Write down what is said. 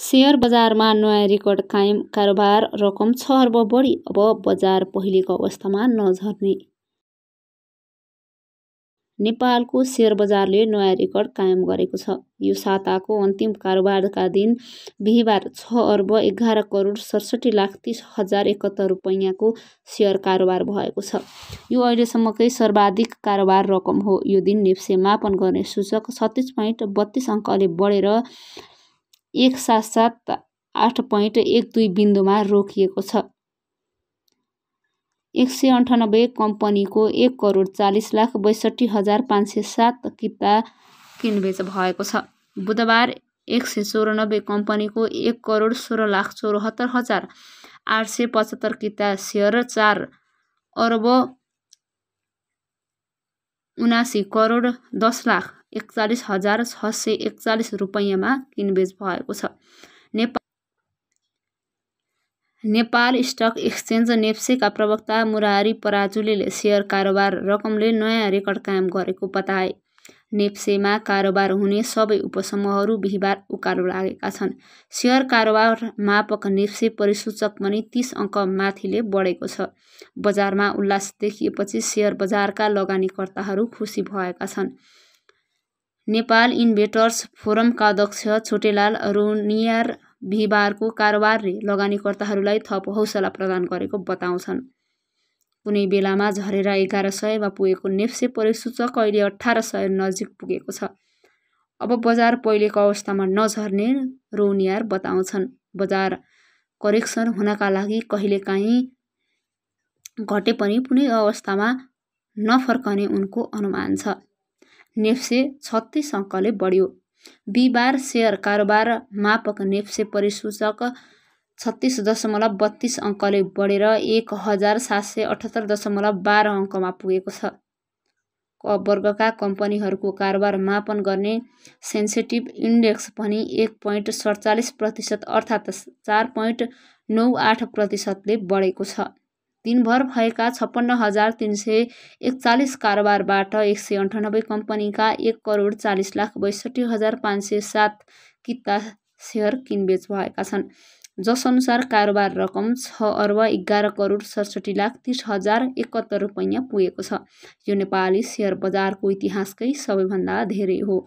share बजारमा नयाँ record कायम कारोबार रकम छ अर्ब बढी अब बजार पहिलेको अवस्थामा नझर्ने नेपालको सेयर बजारले नयाँ रेकर्ड कायम गरेको छ यो साताको अन्तिम कारोबारका दिन बिहिबार छ अर्ब एघार करोड सडसठी लाख तिस हजार एकहत्तर रुपैयाँको सेयर कारोबार भएको छ यो अहिलेसम्मकै सर्वाधिक कारोबार रकम हो यो दिन नेप्से मापन गर्ने सूचक छत्तिस पोइन्ट बत्तिस अङ्कले बढेर एक सात सात आठ पोइन्ट एक दुई बिन्दुमा रोकिएको छ एक सय अन्ठानब्बे कम्पनीको एक करोड चालिस लाख बैसठी हजार पाँच सय सात किता किनबेच भएको छ बुधबार एक सय चौरानब्बे कम्पनीको एक करोड सोह्र लाख चौहत्तर हजार आठ सय पचहत्तर किता सेयर चार अर्ब उनासी करोड दस लाख एकचालिस हजार छ सय एकचालिस रुपैयाँमा किनबेच भएको छ नेपाल नेपाल स्टक एक्सचेन्ज नेप्सेका प्रवक्ता मुरारी पराजुलीले सेयर कारोबार रकमले नयाँ रेकर्ड कायम गरेको बताए नेप्सेमा कारोबार हुने सबै उपसमूहहरू बिहिबार उकालो लागेका छन् सेयर कारोबार मापक नेप्से परिसूचक पनि तिस अङ्क माथिले बढेको छ बजारमा उल्लास देखिएपछि सेयर बजारका लगानीकर्ताहरू खुसी भएका छन् नेपाल इन्भेटर्स फोरमका अध्यक्ष छोटेलाल रोनियार बिहिबारको कारोबारले लगानीकर्ताहरूलाई थप हौसला प्रदान गरेको बताउँछन् कुनै बेलामा झरेर एघार सयमा पुगेको नेप्से परिसूचक अहिले अठार सय नजिक पुगेको छ अब बजार पहिलेको अवस्थामा नझर्ने रोनियार बताउँछन् बजार करेक्सन हुनका लागि कहिलेकाहीँ घटे पनि कुनै अवस्थामा नफर्कने उनको अनुमान छ नेप्से छत्तिस अङ्कले बढ्यो बिहिबार सेयर कारोबार मापक नेप्से परिसूचक छत्तिस दशमलव बत्तिस अङ्कले बढेर एक हजार सात सय अठहत्तर दशमलव बाह्र अङ्कमा पुगेको छ क वर्गका कम्पनीहरूको कारोबार मापन गर्ने सेन्सेटिभ इन्डेक्स पनि एक पोइन्ट सडचालिस प्रतिशत अर्थात् चार पोइन्ट नौ आठ प्रतिशतले बढेको छ दिनभर भएका छप्पन्न हजार तिन सय एकचालिस कारोबारबाट एक सय अन्ठानब्बे कम्पनीका एक करोड चालिस लाख बैसठी हजार पाँच सय सात किता सेयर किनबेच भएका छन् जसअनुसार कारोबार रकम छ अर्ब एघार करोड सडसठी लाख तिस हजार एकहत्तर रुपैयाँ पुगेको छ यो नेपाली सेयर बजारको इतिहासकै सबैभन्दा धेरै हो